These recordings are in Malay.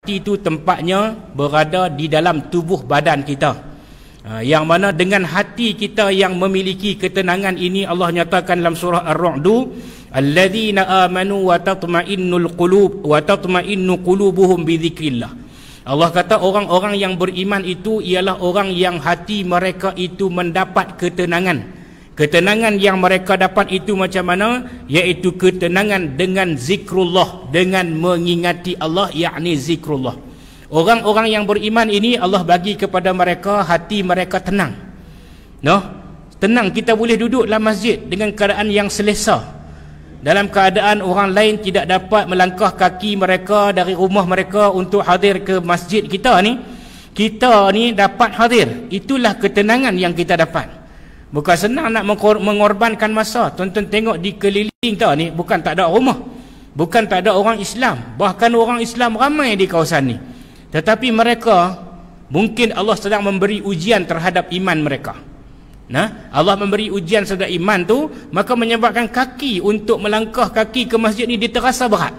Hati itu tempatnya berada di dalam tubuh badan kita. Ha, yang mana dengan hati kita yang memiliki ketenangan ini Allah nyatakan dalam surah Ar-Ra'du alladzina amanu wa tatma'innul qulub wa tatma'innu qulubuhum bi Allah kata orang-orang yang beriman itu ialah orang yang hati mereka itu mendapat ketenangan. Ketenangan yang mereka dapat itu macam mana? Iaitu ketenangan dengan zikrullah. Dengan mengingati Allah, yakni zikrullah. Orang-orang yang beriman ini Allah bagi kepada mereka hati mereka tenang. No? Tenang kita boleh duduk dalam masjid dengan keadaan yang selesa. Dalam keadaan orang lain tidak dapat melangkah kaki mereka dari rumah mereka untuk hadir ke masjid kita ni, kita ni dapat hadir. Itulah ketenangan yang kita dapat. Bukan senang nak mengorbankan masa. Tonton tengok di keliling tau ni, bukan tak ada rumah. Bukan tak ada orang Islam. Bahkan orang Islam ramai di kawasan ni. Tetapi mereka, mungkin Allah sedang memberi ujian terhadap iman mereka. Nah, Allah memberi ujian terhadap iman tu, maka menyebabkan kaki untuk melangkah kaki ke masjid ni terasa berat.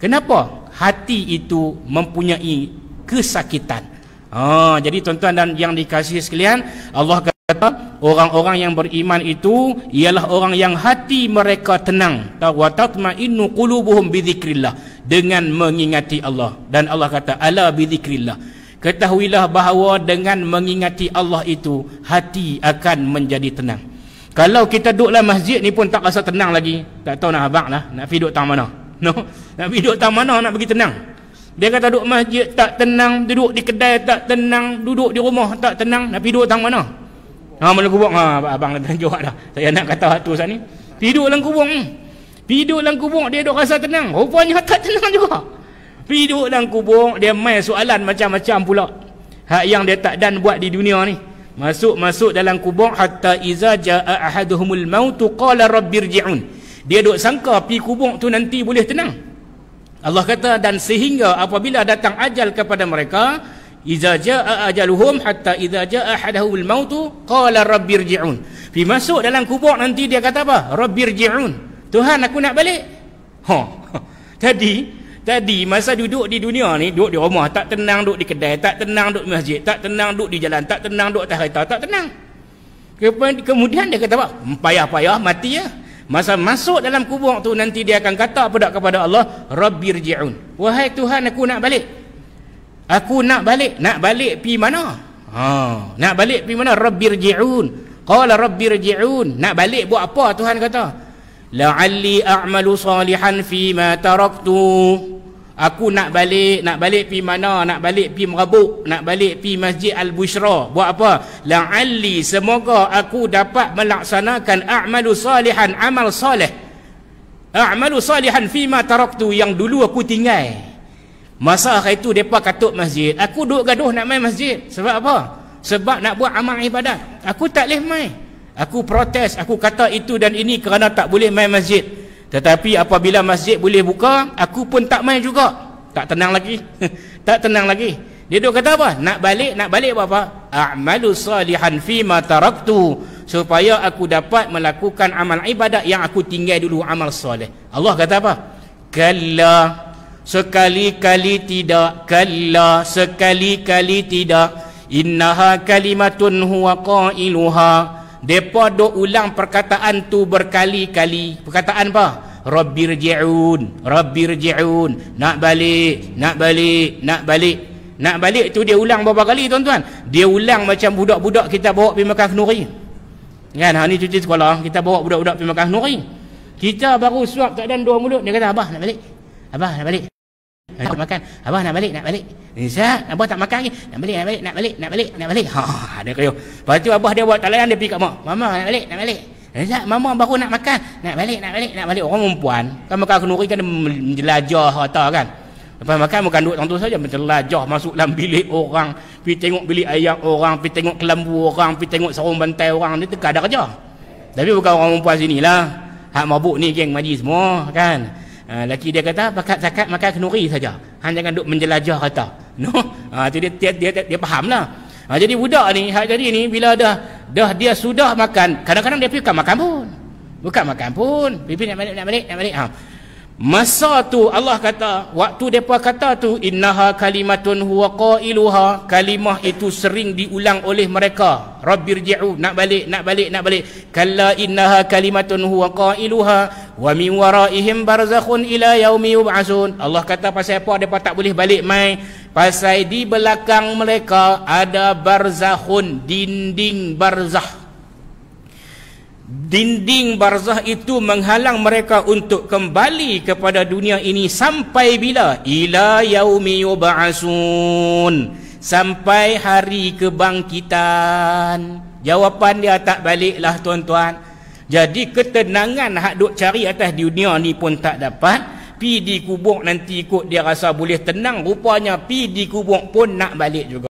Kenapa? Hati itu mempunyai kesakitan. Ah, jadi tuan-tuan dan yang dikasih sekalian, Allah kata, orang-orang yang beriman itu ialah orang yang hati mereka tenang tawatatmainu qulubuhum bizikrillah dengan mengingati Allah dan Allah kata ala bizikrillah ketahuilah bahawa dengan mengingati Allah itu hati akan menjadi tenang kalau kita duduk dalam masjid ni pun tak rasa tenang lagi tak tahu nak habaq lah nak pergi duduk tang mana no? nak pergi duduk tang mana nak pergi tenang dia kata duduk masjid tak tenang duduk di kedai tak tenang duduk di rumah tak tenang nak pergi duduk tang mana Ha mana kubur? Ha abang dah jawab dah. Saya nak kata waktu sat ni. Tidur dalam kubur. Hmm. Tidur dalam kubur dia dok rasa tenang. Rupanya tak tenang juga. Tidur dalam kubur dia main soalan macam-macam pula. Hak yang dia tak dan buat di dunia ni. Masuk-masuk dalam kubur hatta iza jaa ahaduhumul maut qala rabbirji'un. Dia dok sangka pi kubur tu nanti boleh tenang. Allah kata dan sehingga apabila datang ajal kepada mereka, Iza ja'a ajaluhum hatta iza ja'a ahaduhumul mautu qala rabbirji'un. Fi masuk dalam kubur nanti dia kata apa? Rabbirji'un. Tuhan aku nak balik. Ha. Tadi tadi masa duduk di dunia ni duduk di rumah tak tenang duduk di kedai tak tenang duduk di masjid tak tenang duduk di jalan tak tenang duduk atas kereta tak tenang kemudian dia kata apa payah-payah mati ya masa masuk dalam kubur tu nanti dia akan kata apa kepada Allah Rabbir rabbirji'un wahai tuhan aku nak balik Aku nak balik, nak balik pi mana? Ha, nak balik pi mana? Rabbir Rabbirji'un. Qala rabbirji'un. Nak balik buat apa Tuhan kata? La'alli a'malu salihan fi ma taraktu. Aku nak balik, nak balik pi mana? Nak balik pi merabuk, nak balik pi Masjid Al-Bushra. Buat apa? La'alli semoga aku dapat melaksanakan a'malu salihan, amal soleh. A'malu salihan fi ma taraktu yang dulu aku tinggal. Masa hari itu mereka katuk masjid Aku duduk gaduh nak main masjid Sebab apa? Sebab nak buat amal ibadat Aku tak boleh main Aku protes Aku kata itu dan ini kerana tak boleh main masjid Tetapi apabila masjid boleh buka Aku pun tak main juga Tak tenang lagi Tak tenang lagi Dia duduk kata apa? Nak balik? Nak balik buat apa? A'malu salihan fima taraktu Supaya aku dapat melakukan amal ibadat Yang aku tinggal dulu amal salih Allah kata apa? Kalla sekali-kali tidak kalla sekali-kali tidak innaha kalimatun huwa qailuha depa dok ulang perkataan tu berkali-kali perkataan apa rabbirji'un rabbirji'un nak balik nak balik nak balik nak balik tu dia ulang berapa kali tuan-tuan dia ulang macam budak-budak kita bawa pergi makan kenuri kan hari ni cuti sekolah kita bawa budak-budak pergi makan kenuri kita baru suap tak ada dua mulut dia kata abah nak balik abah nak balik nak makan. Abah nak balik, nak balik. Nisa, abah tak makan lagi. Nak balik, nak balik, nak balik, nak balik, nak balik. Ha, dia kayuh. Lepas tu abah dia buat talian dia pergi kat mak. Mama nak balik, nak balik. Nisa, eh, mama baru nak makan. Nak balik, nak balik, nak balik. Orang perempuan kan makan kenuri kan menjelajah harta kan. Lepas makan bukan duduk tentu saja menjelajah masuk dalam bilik orang, pi tengok bilik ayam orang, pi tengok kelambu orang, pi tengok sarung bantai orang ni tak ada kerja. Tapi bukan orang perempuan sinilah. Hak mabuk ni geng majlis semua kan. Ha, laki dia kata pakat zakat makan kenuri saja hang jangan duk menjelajah kata no ha tu dia dia dia, dia fahamlah ha jadi budak ni hak jadi ni bila dah dah dia sudah makan kadang-kadang dia pergi makan pun bukan makan pun pipi nak balik nak balik nak balik ha masa tu Allah kata waktu depa kata tu innaha kalimatun huwa qailuha kalimah itu sering diulang oleh mereka rabbirji'u nak balik nak balik nak balik kala innaha kalimatun huwa qailuha wa min waraihim barzakhun ila yaumi yub'asun Allah kata pasal apa depa tak boleh balik mai pasal di belakang mereka ada barzakhun dinding barzah. dinding barzah itu menghalang mereka untuk kembali kepada dunia ini sampai bila ila yaumi yub'asun sampai hari kebangkitan jawapan dia tak baliklah tuan-tuan jadi ketenangan hak duk cari atas dunia ni pun tak dapat pi di kubur nanti ikut dia rasa boleh tenang rupanya pi di kubur pun nak balik juga